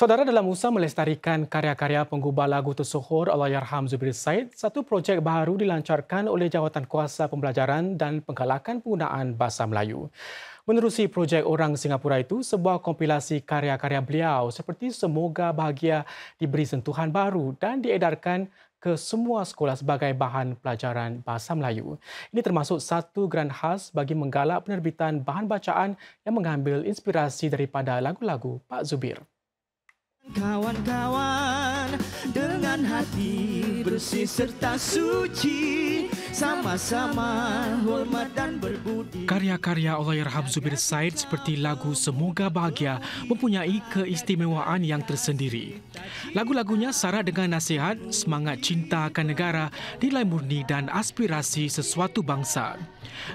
Saudara dalam usaha melestarikan karya-karya penggubah lagu tersohor Allahyarham Zubir Said, satu projek baru dilancarkan oleh Jawatan Kuasa Pembelajaran dan Penggalakan Penggunaan Bahasa Melayu. Menerusi projek Orang Singapura itu, sebuah kompilasi karya-karya beliau seperti Semoga Bahagia diberi sentuhan baru dan diedarkan ke semua sekolah sebagai bahan pelajaran Bahasa Melayu. Ini termasuk satu grand khas bagi menggalak penerbitan bahan bacaan yang mengambil inspirasi daripada lagu-lagu Pak Zubir kawan-kawan dengan hati bersih serta suci sama-sama hormat dan berbudi. Karya-karya Allahyarham Zubir Said seperti lagu Semoga Bahagia mempunyai keistimewaan yang tersendiri. Lagu-lagunya syarat dengan nasihat, semangat cinta akan negara, nilai murni dan aspirasi sesuatu bangsa.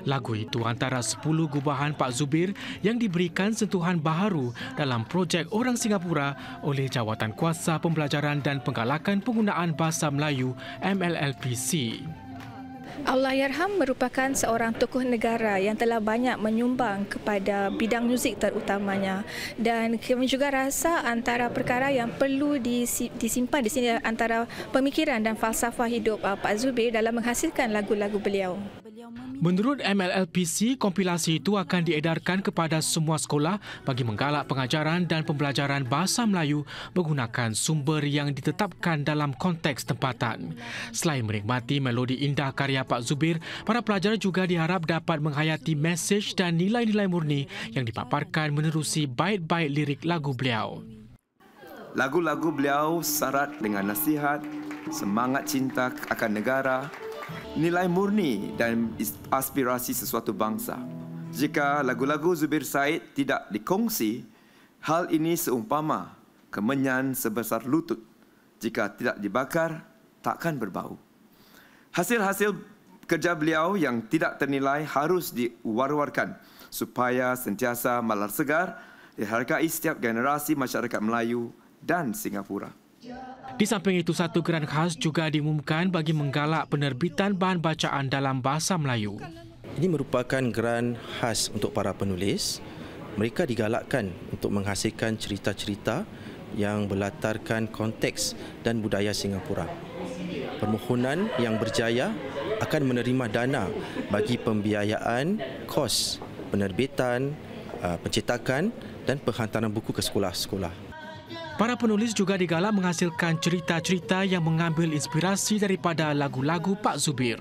Lagu itu antara 10 gubahan Pak Zubir yang diberikan sentuhan baharu dalam projek Orang Singapura oleh Jawatan Kuasa Pembelajaran dan Penggalakan Penggunaan Bahasa Melayu MLLPC. Allahyarham merupakan seorang tokoh negara yang telah banyak menyumbang kepada bidang muzik terutamanya dan kami juga rasa antara perkara yang perlu disimpan di sini antara pemikiran dan falsafah hidup uh, Pak Zubir dalam menghasilkan lagu-lagu beliau. Menurut MLLPC, kompilasi itu akan diedarkan kepada semua sekolah bagi menggalak pengajaran dan pembelajaran bahasa Melayu menggunakan sumber yang ditetapkan dalam konteks tempatan. Selain menikmati melodi indah karya Pak Zubir, para pelajar juga diharap dapat menghayati mesej dan nilai-nilai murni yang dipaparkan menerusi baik-baik lirik lagu beliau. Lagu-lagu beliau syarat dengan nasihat, semangat cinta akan negara, nilai murni dan aspirasi sesuatu bangsa. Jika lagu-lagu Zubir Said tidak dikongsi, hal ini seumpama kemenyan sebesar lutut. Jika tidak dibakar, takkan berbau. Hasil-hasil kerja beliau yang tidak ternilai harus diwar-warkan supaya sentiasa malar segar dihargai setiap generasi masyarakat Melayu dan Singapura. Yeah. Di samping itu, satu geran khas juga diumumkan bagi menggalak penerbitan bahan bacaan dalam bahasa Melayu. Ini merupakan geran khas untuk para penulis. Mereka digalakkan untuk menghasilkan cerita-cerita yang berlatarkan konteks dan budaya Singapura. Permohonan yang berjaya akan menerima dana bagi pembiayaan kos penerbitan, uh, pencetakan dan penghantaran buku ke sekolah-sekolah. Para penulis juga digalak menghasilkan cerita-cerita yang mengambil inspirasi daripada lagu-lagu Pak Zubir.